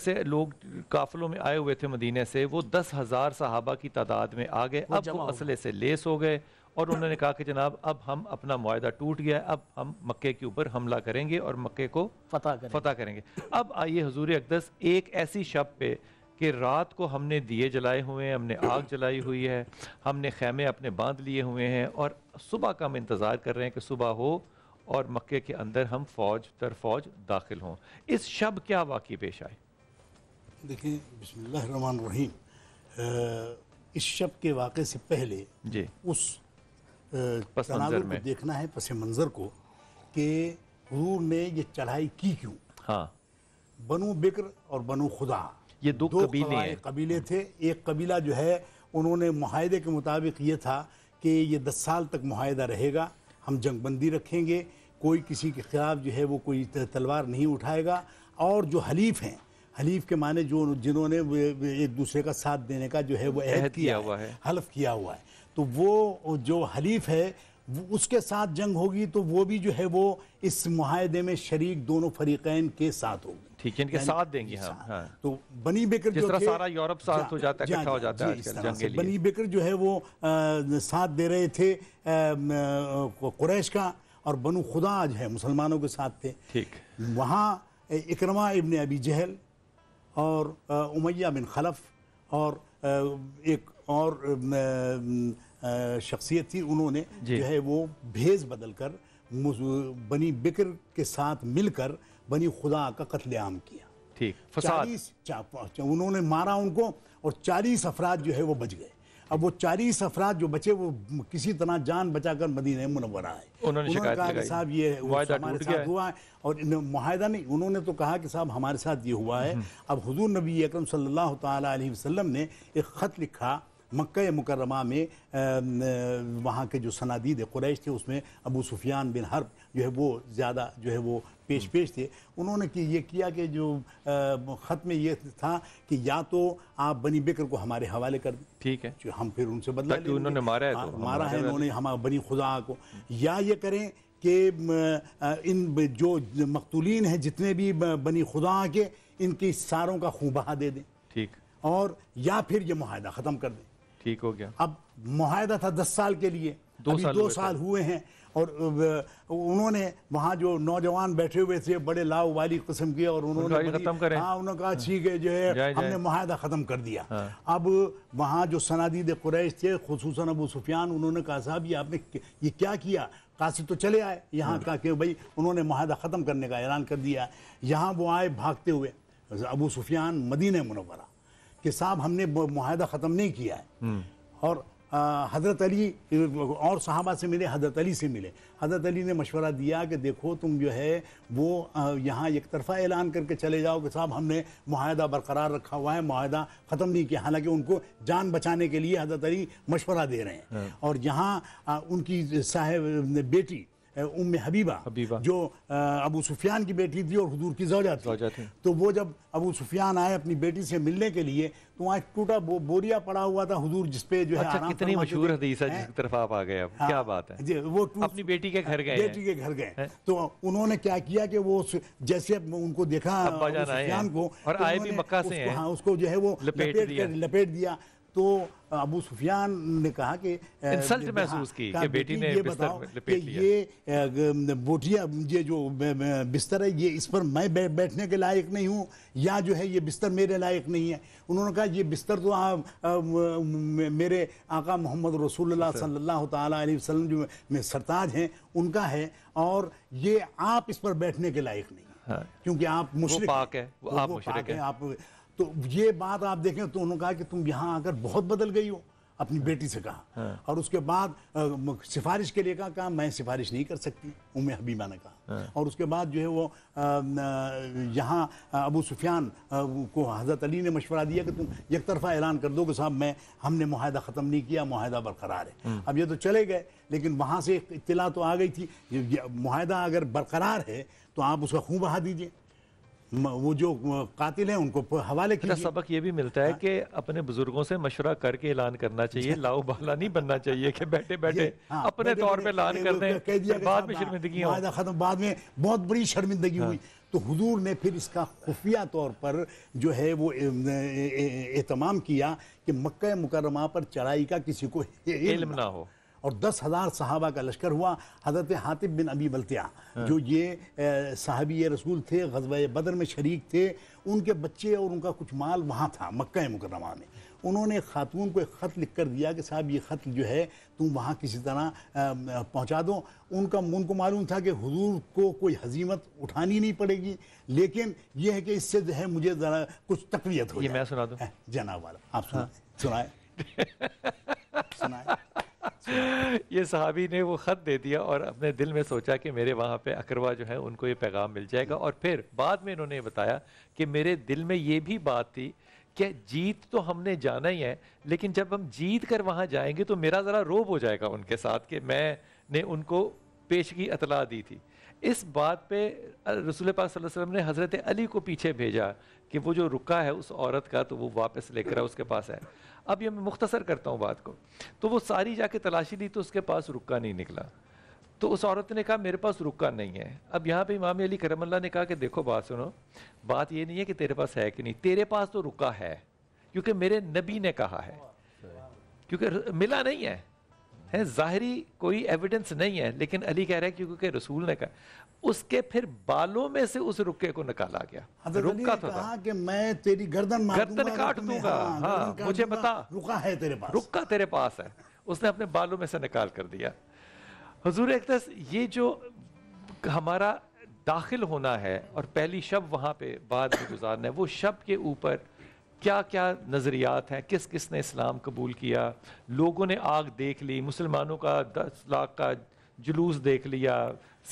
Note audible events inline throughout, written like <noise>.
से लोग काफिलों में आए हुए थे मदीने से वो दस हज़ार सहाबा की तादाद में आ गए अब वो असले से लेस हो गए और उन्होंने कहा कि जनाब अब हम अपना मुआदा टूट गया है अब हम मक्के के ऊपर हमला करेंगे और मक्के को फता करेंगे करेंगे अब आइए हजूर अकदस एक ऐसी शब पे कि रात को हमने दिए जलाए हुए हैं हमने आग जलाई हुई है हमने खेमे अपने बांध लिए हुए हैं और सुबह का हम इंतज़ार कर रहे हैं कि सुबह हो और मक्के के अंदर हम फौज तर फौज दाखिल हों इस शब क्या वाकई पेश आए देखिए बिस्मिल्लाहमान रहीम इस शब्द के वाक़े से पहले जी उस तनाव को देखना है पस मंज़र को कि हजूर ने ये चढ़ाई की क्यों हाँ बनु बिक्र और बनु खुदा ये दो, दो कबीले कबीले थे एक कबीला जो है उन्होंने माहदे के मुताबिक ये था कि ये दस साल तक माहदा रहेगा हम जंगबंदी रखेंगे कोई किसी के ख़िलाफ़ जो है वो कोई तलवार नहीं उठाएगा और जो हलीफ हैं हलीफ के माने जो जिन्होंने एक दूसरे का साथ देने का जो है वो अहद किया हुआ है हलफ किया हुआ है तो वो जो हलीफ है उसके साथ जंग होगी तो वो भी जो है वो इस मुहिदे में शरीक दोनों फरीकैन के साथ होगी ठीक है इनके साथ देंगे हाँ, हाँ। तो बनी बेकर जो तरह सारा यूरोप साथ हो जाता है हो जाता है बनी बेकर जो है वो साथ दे रहे थे कुरैश का और बनु खुदा आज है मुसलमानों के साथ थे ठीक वहाँ इकरमा इबन अबी जहल और उमैया बिन खलफ और एक और शख्सियत थी उन्होंने जो है वो भेज बदल कर बनी बिक्र के साथ मिलकर बनी खुदा का कत्लेआम किया ठीक चालीस उन्होंने मारा उनको और चालीस अफराद जो है वो बच गए अब वो चालीस अफराद जो बचे वो किसी तरह जान बचाकर मदीने मुनवरा आए उन्होंने कहा साहब ये हमारे साथ हुआ है और माहिदा नहीं उन्होंने तो कहा कि साहब हमारे साथ ये हुआ है हम्म। अब हजूर नबी अक्रम सल्ला ने एक ख़त लिखा मक्का मुकरमा में वहाँ के जो सनादीद क्रैश थे उसमें अबू सुफियान बिन हर्ब जो है वो ज़्यादा जो है वो पेश पेश थे उन्होंने कि ये किया कि जो ख़त में ये था कि या तो आप बनी बिक्र को हमारे हवाले कर दें ठीक है हम फिर उनसे बदला उन्होंने मारा है तो, हाँ, मारा है उन्होंने हम बनी खुदा को या ये करें कि इन जो मकतूलिन हैं जितने भी बनी खुदा के इनकी सारों का खूबहा दे दें ठीक और या फिर ये माहिदा ख़त्म कर दें ठीक हो गया अब माहदा था दस साल के लिए दो साल, दो साल हुए हैं और उन्होंने वहाँ जो नौजवान बैठे हुए थे बड़े लाव वाली किस्म के और उन्होंने खत्म करें हाँ उन्होंने कहा हाँ। ठीक है जो है हमने माहदा ख़त्म कर दिया हाँ। अब वहाँ जो सनादीद कुरैश थे खसूस अबू सुफियान उन्होंने कहा साहब ये आपने ये क्या किया काशी तो चले आए यहाँ हाँ। का कि भाई उन्होंने माहदा ख़त्म करने का ऐलान कर दिया यहाँ वो आए भागते हुए अबू सुफियान मदीन मुनवरा कि साहब हमने माहदा ख़त्म नहीं किया है हम्म। और हज़रत अली और साहबा से मिले हज़रत अली से मिले हज़रत अली ने मशवरा दिया कि देखो तुम जो है वो यहाँ एक तरफ़ा ऐलान करके चले जाओ कि साहब हमने माहदा बरकरार रखा हुआ है माहदा ख़त्म नहीं किया हालांकि उनको जान बचाने के लिए हज़रत अली मशवरा दे रहे हैं हाँ। और यहाँ उनकी साहेब बेटी उम हबीबा हबीबा जो अबू सुफियान की बेटी थी और हजूर की जोजा थी तो वो जब अबू सुफियान आए अपनी बेटी से मिलने के लिए तो वहाँ एक टूटा बो, बोरिया पड़ा हुआ था हजूर जिसपे जो अच्छा, है कितनी मशहूर हदीस है तरफ आप आ गए अब हाँ, क्या बात है वो अपनी बेटी के घर गए बेटी के घर गए तो उन्होंने क्या किया कि वो जैसे उनको देखा सुफियान को और तो आए भी मक्का से हाँ, उसको जो है वो लपेट लपेट दिया तो अबू सुफियान ने कहा कि इंसल्ट महसूस की हाँ, कि बेटी ने ये लपेट लिया ये बोटिया ये जो बिस्तर है ये इस पर मैं बैठने के लायक नहीं हूँ या जो है ये बिस्तर मेरे लायक नहीं है उन्होंने कहा ये बिस्तर तो आ, आ, मेरे आका मोहम्मद रसूल अच्छा। सल्लल्लाहु अलैहि वसल्लम जो में सरताज हैं उनका है और ये आप इस पर बैठने के लायक नहीं हाँ। क्योंकि आप मुशरक पाक है आप तो ये बात आप देखें तो उन्होंने कहा कि तुम यहाँ आकर बहुत बदल गई हो अपनी बेटी से कहा हाँ। और उसके बाद सिफारिश के लिए कहा कहा मैं सिफारिश नहीं कर सकती उमे हबीबा ने कहा हाँ। और उसके बाद जो है वो यहाँ अबू सुफियान को हज़रत अली ने मशवरा दिया कि तुम एक तरफा ऐलान कर दो कि साहब मैं हमने माहदा ख़त्म नहीं किया माहदा बरकरार है हाँ। अब ये तो चले गए लेकिन वहाँ से इतला तो आ गई थी माहदा अगर बरकरार है तो आप उसका खूब बहा दीजिए वो जो कातिल हैं उनको हवाले अच्छा, की सबक ये भी मिलता है हाँ। कि अपने बुजुर्गों से मशवरा करके ऐलान करना चाहिए लाओ बाला नहीं बनना चाहिए कि बैठे बैठे हाँ, अपने तौर पे ऐलान कर दें बाद में हाँ, शर्मिंदगी खत्म बाद में बहुत बड़ी शर्मिंदगी हुई तो हुजूर ने फिर इसका खुफिया तौर पर जो है वो एहतमाम किया कि मक्का मुकरमा पर चढ़ाई का किसी को इल्म ना हो और दस हज़ार सहाबा का लश्कर हुआ हज़रत हातिब बिन अबी बल्तिया हाँ। जो ये साहबी रसूल थे गजब बदर में शरीक थे उनके बच्चे और उनका कुछ माल वहाँ था मक्का मुकरमा में उन्होंने खातून को एक ख़त लिख कर दिया कि साहब ये ख़त जो है तुम वहाँ किसी तरह पहुँचा दो उनका उनको मालूम था कि हजूर को कोई हजीमत उठानी नहीं पड़ेगी लेकिन यह है कि इससे जो है मुझे ज़रा कुछ तकलीत हो मैं सुना दूँ जनाब वाला आप सुनाए हाँ। सुनाए सुनाए <laughs> ये सहाबी ने वो ख़त दे दिया और अपने दिल में सोचा कि मेरे वहाँ पे अकरवा जो है उनको ये पैगाम मिल जाएगा और फिर बाद में इन्होंने बताया कि मेरे दिल में ये भी बात थी कि जीत तो हमने जाना ही है लेकिन जब हम जीत कर वहाँ जाएंगे तो मेरा ज़रा रोब हो जाएगा उनके साथ कि मैंने उनको पेशगी अतला दी थी इस बात पे रसूल पाक वसल्लम ने हज़रत अली को पीछे भेजा कि वो जो रुका है उस औरत का तो वो वापस लेकर आए उसके पास है अब ये मैं मुख्तसर करता हूँ बात को तो वो सारी जाके तलाशी ली तो उसके पास रुका नहीं निकला तो उस औरत ने कहा मेरे पास रुका नहीं है अब यहाँ पे इमाम अली करमल्ला ने कहा कि देखो बात सुनो बात ये नहीं है कि तेरे पास है कि नहीं तेरे पास तो रुका है क्योंकि मेरे नबी ने कहा है क्योंकि मिला नहीं है है ज़ाहरी कोई एविडेंस नहीं है लेकिन अली कह रहा है क्योंकि रसूल ने कहा उसके फिर बालों में से उस रुके को निकाला गया रुका तो था कि मैं तेरी गर्दन गर्दन काट दूंगा हाँ, हाँ मुझे बता रुका है तेरे पास रुका तेरे पास है उसने अपने बालों में से निकाल कर दिया हजूर एक ये जो हमारा दाखिल होना है और पहली शब वहां पे बाद में गुजारना है वो शब के ऊपर क्या क्या नज़रियात हैं किस किस ने इस्लाम कबूल किया लोगों ने आग देख ली मुसलमानों का दस लाख का जुलूस देख लिया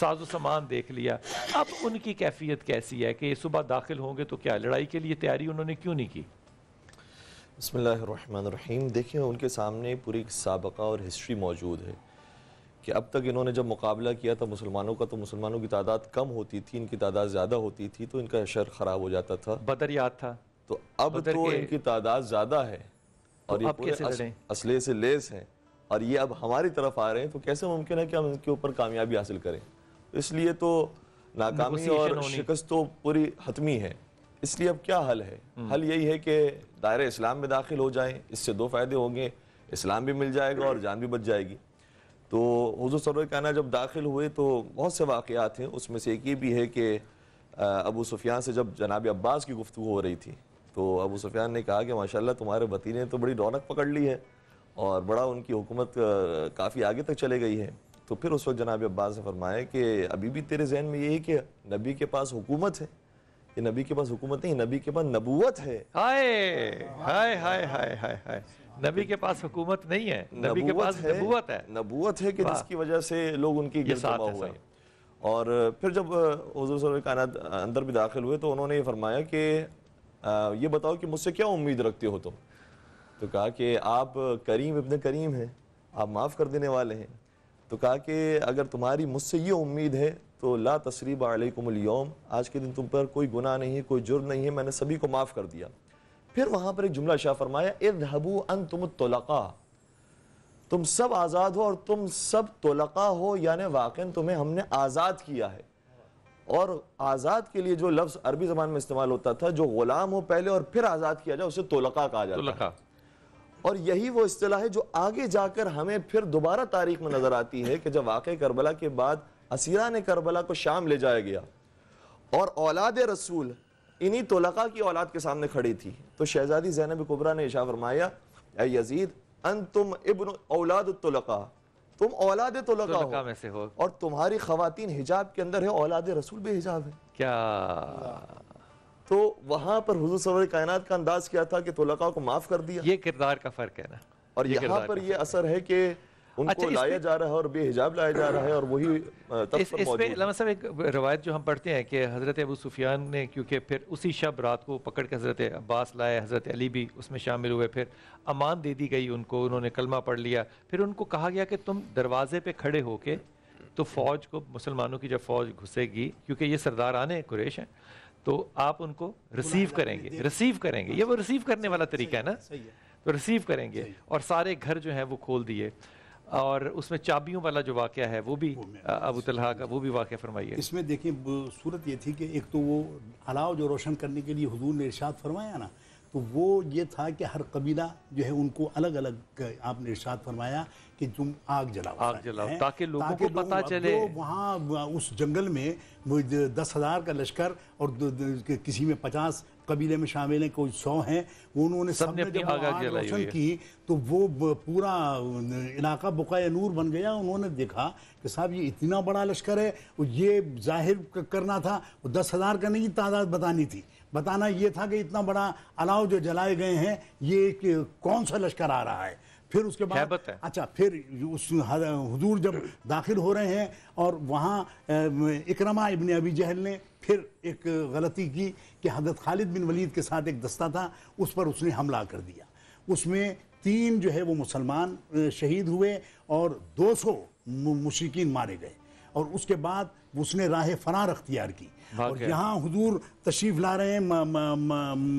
साजो सामान देख लिया अब उनकी कैफियत कैसी है कि सुबह दाखिल होंगे तो क्या लड़ाई के लिए तैयारी उन्होंने क्यों नहीं की बसमीम देखिए उनके सामने पूरी सबका और हिस्ट्री मौजूद है कि अब तक इन्होंने जब मुकाबला किया था मुसलमानों का तो मुसलमानों की तादाद कम होती थी इनकी तादाद ज़्यादा होती थी तो इनका शर ख़राब हो जाता था बदरियात था तो अब तो इनकी तादाद ज्यादा है तो और तो ये अस, असले से लेस है और ये अब हमारी तरफ आ रहे हैं तो कैसे मुमकिन है कि हम इनके ऊपर कामयाबी हासिल करें इसलिए तो नाकामी और शिकस्त तो पूरी हतमी है इसलिए अब क्या हल है हम्म। हल यही है कि दायरे इस्लाम में दाखिल हो जाएं इससे दो फ़ायदे होंगे इस्लाम भी मिल जाएगा और जान भी बच जाएगी तो हजू सर काना जब दाखिल हुए तो बहुत से वाक़ात हैं उसमें से एक ये भी है कि अबू सुफियान से जब जनाब अब्बास की गुफ्तु हो रही थी तो अबू सुफियान ने कहा कि माशाल्लाह तुम्हारे वती ने तो बड़ी रौनक पकड़ ली है और बड़ा उनकी हुकूमत काफ़ी आगे तक चले गई है तो फिर उस वक्त जनाब अब्बास ने फरमाया कि अभी भी तेरे जहन में ये है कि नबी के पास हुकूमत है ये नबी के पास हुकूमत नहीं नबी के पास नबूवत है हाय हाय हाय हाय हाय हाय नबी के पास हुकूमत नहीं है नबी के पास नबूवत है नबूवत है कि जिसकी वजह से लोग उनकी गिरफ्तार हुए और फिर जब हजूर कायनात अंदर भी दाखिल हुए तो उन्होंने ये फरमाया कि ये बताओ कि मुझसे क्या उम्मीद रखते हो तुम तो कहा कि आप करीम इबन करीम हैं आप माफ़ कर देने वाले हैं तो कहा कि अगर तुम्हारी मुझसे ये उम्मीद है तो ला तसरीब यौम आज के दिन तुम पर कोई गुनाह नहीं है कोई जुर्म नहीं है मैंने सभी को माफ़ कर दिया फिर वहाँ पर एक जुमला शाह फरमाया इरहबू अन तुम तोलका तुम सब आज़ाद हो और तुम सब तोलका हो यानि वाक़ तुम्हें हमने आज़ाद किया है और आज़ाद के लिए जो लफ्ज़ अरबी ज़बान में इस्तेमाल होता था जो ग़ुलाम हो पहले और फिर आज़ाद किया जाए उसे तोलका कहा जाता है और यही वो अतलाह है जो आगे जाकर हमें फिर दोबारा तारीख में नज़र आती है कि जब वाक़ करबला के बाद असीरा ने करबला को शाम ले जाया गया और औलाद रसूल इन्हीं तोलका की औलाद के सामने खड़ी थी तो शहजादी जैनब कुबरा ने इशा फरमाया यजीद अन तुम इबन औलाद तोलका तुम औलाद तो लगा तो हो, में से हो और तुम्हारी खातन हिजाब के अंदर है औलाद रसूल भी हिजाब है क्या तो वहां पर हजू सवर कायनात का अंदाज किया था कि तोलका को माफ कर दिया ये किरदार का फर्क है ना और यहाँ पर यह असर है कि उनको अच्छा, लाया जा रहा है और बेहिजाब लाया जा रहा है और वही साहब एक रवायत जो हम पढ़ते हैं कि हज़रत अबू सुफियान ने क्योंकि फिर उसी शब रात को पकड़ के हज़रत अब्बास लाए हज़रत अली भी उसमें शामिल हुए फिर अमान दे दी गई उनको उन्होंने कलमा पढ़ लिया फिर उनको कहा गया कि तुम दरवाजे पे खड़े होके तो फ़ौज को मुसलमानों की जब फ़ौज घुसेगी क्योंकि ये सरदार आने कुरेश हैं तो आप उनको रिसीव करेंगे रिसीव करेंगे ये वो रिसीव करने वाला तरीका है ना तो रिसीव करेंगे और सारे घर जो हैं वो खोल दिए और उसमें चाबियों वाला जो वाक़ है वो भी अबू तलहा का वो भी वाक़ फरमाइए इसमें देखिए सूरत ये थी कि एक तो वो अलाव जो रोशन करने के लिए हजूर ने इर्शाद फरमाया ना तो वो ये था कि हर कबीला जो है उनको अलग अलग आपने इर्शाद फरमाया कि तुम आग जलाओ आग जलाओ ताकि लोगों ताके को पता चले वहाँ उस जंगल में दस हज़ार का लश्कर और किसी में पचास कबीले में शामिल हैं कोई सौ हैं उन्होंने सब ने जब आग रोशन की तो वो पूरा इलाका बुका नूर बन गया उन्होंने देखा कि साहब ये इतना बड़ा लश्कर है और ये जाहिर करना था दस हज़ार का नहीं तादाद बतानी थी बताना ये था कि इतना बड़ा अलाव जो जलाए गए हैं ये कौन सा लश्कर आ रहा है फिर उसके बाद अच्छा फिर उस हजूर जब दाखिल हो रहे हैं और वहाँ इकरमा इबन अबी जहल ने फिर एक गलती की कि हजरत खालिद बिन वलीद के साथ एक दस्ता था उस पर उसने हमला कर दिया उसमें तीन जो है वो मुसलमान शहीद हुए और 200 मुशरकिन मारे गए और उसके बाद उसने राह फरार अख्तियार की और यहाँ हजूर तशरीफ ला रहे हैं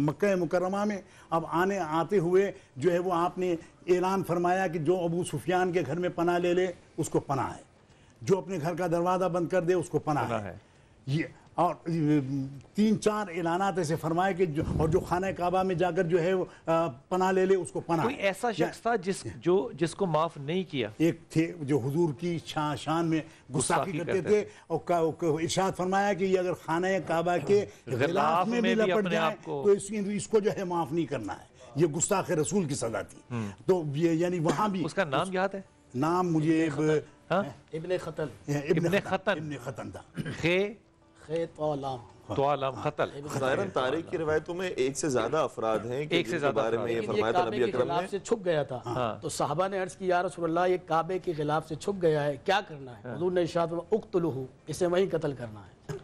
मक् मुकरमा में अब आने आते हुए जो है वो आपने ऐलान फरमाया कि जो अबू सुफियान के घर में पना ले ले उसको पना है जो अपने घर का दरवाज़ा बंद कर दे उसको पना, पना है, है। ये और तीन चार ऐलानात तो ऐसे फरमाए कि जो, और जो खाना काबा में जाकर जो है पना ले ले उसको पना कोई ऐसा शख्स था जिस जो जिसको माफ नहीं किया एक थे जो हुजूर की शान शान में गुस्साखी करते करते थे और इर्शाद फरमाया कि ये अगर खाना काबा के <laughs> खिलाफ में भी लपट जाए तो इसको जो है माफ नहीं करना है ये गुस्ताख रसूल की सजा थी हम्म। तो ये यानी वहां भी उसका नाम याद है नाम मुझे इब्ने खतन हाँ? इब्ने खतन इब्ने खतन था हाँ। तारीख की में एक से ज्यादा अफराद हैं एक से ज्यादा से छुप गया था हाँ। तो साहबा ने अर्ज किया काबे के खिलाफ से छुप गया है क्या करना है हाँ। ने इसे कत्ल करना है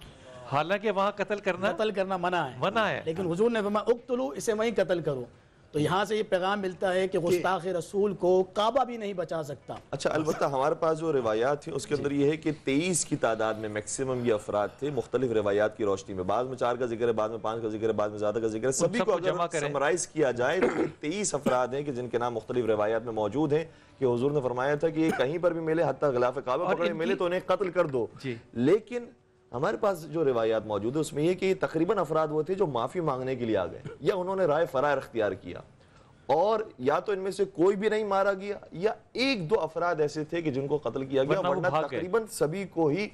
हालांकि वहाँ कत्ल करना कत्ल करना मना है मना है लेकिन हुजूर ने फरमाया इसे वहीं कत्ल करो तो यहाँ से ये पैगाम मिलता है कि गुस्ताख रसूल को काबा भी नहीं बचा सकता अच्छा अलबत् हमारे पास जो रिवायात थी उसके अंदर ये है कि तेईस की तादाद में मैक्सिमम ये अफराद थे मुख्तलिफ रिवायात की रोशनी में बाद में चार का जिक्र है बाद में पाँच का जिक्र है बाद में ज़्यादा का जिक्र है सभी को समराइज किया जाए तो तेईस अफराद हैं कि जिनके नाम मुख्तलिफ रिवायात में मौजूद हैं कि हजूर ने फरमाया था कि ये कहीं पर भी मिले हत्या गिलाफ काबा पकड़े मिले तो उन्हें कत्ल कर दो लेकिन हमारे पास जो रिवायात मौजूद है उसमें यह कि तकरीबन अफराद वो थे जो माफ़ी मांगने के लिए आ गए या उन्होंने राय फरार अख्तियार किया और या तो इनमें से कोई भी नहीं मारा गया या एक दो अफराद ऐसे थे कि जिनको कत्ल किया गया वरना तकरीबन सभी को ही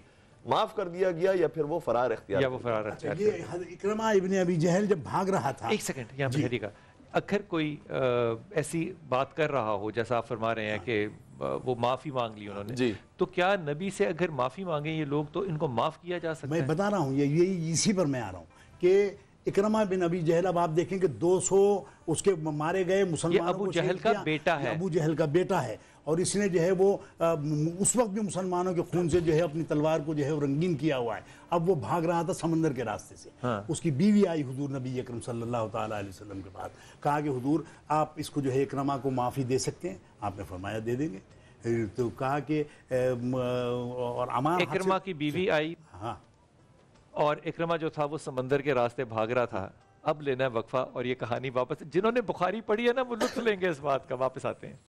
माफ कर दिया गया या फिर वो फरार अख्तियार वो फरार अच्छा, ये इब्ने अभी जहल जब भाग रहा था एक सेकंड यहाँ आखिर कोई आ, ऐसी बात कर रहा हो जैसा आप फरमा रहे हैं हाँ। कि वो माफ़ी मांग ली उन्होंने जी तो क्या नबी से अगर माफ़ी मांगे ये लोग तो इनको माफ़ किया जा सकता मैं है मैं बता रहा हूँ ये ये इसी पर मैं आ रहा हूँ कि इकरमा बिन अबी जहल अब आप देखें कि 200 उसके मारे गए मुसलमान अबू जहल का बेटा है अबू जहल का बेटा है और इसने जो है वो उस वक्त भी मुसलमानों के खून से जो है अपनी तलवार को जो है रंगीन किया हुआ है अब वो भाग रहा था समंदर के रास्ते से हाँ। उसकी बीवी आई हुजूर नबी अकरम सल्लल्लाहु अलैहि वसल्लम के पास कहा कि हुजूर आप इसको जो है इकरमा को माफ़ी दे सकते हैं आपने फरमाया दे देंगे तो कहा कि और अमान इकरमा की बीवी आई हाँ और इकरमा जो था वो समंदर के रास्ते भाग रहा था अब लेना है वक्फा और ये कहानी वापस जिन्होंने बुखारी पढ़ी है ना वो लुत्फ लेंगे इस बात का वापस आते हैं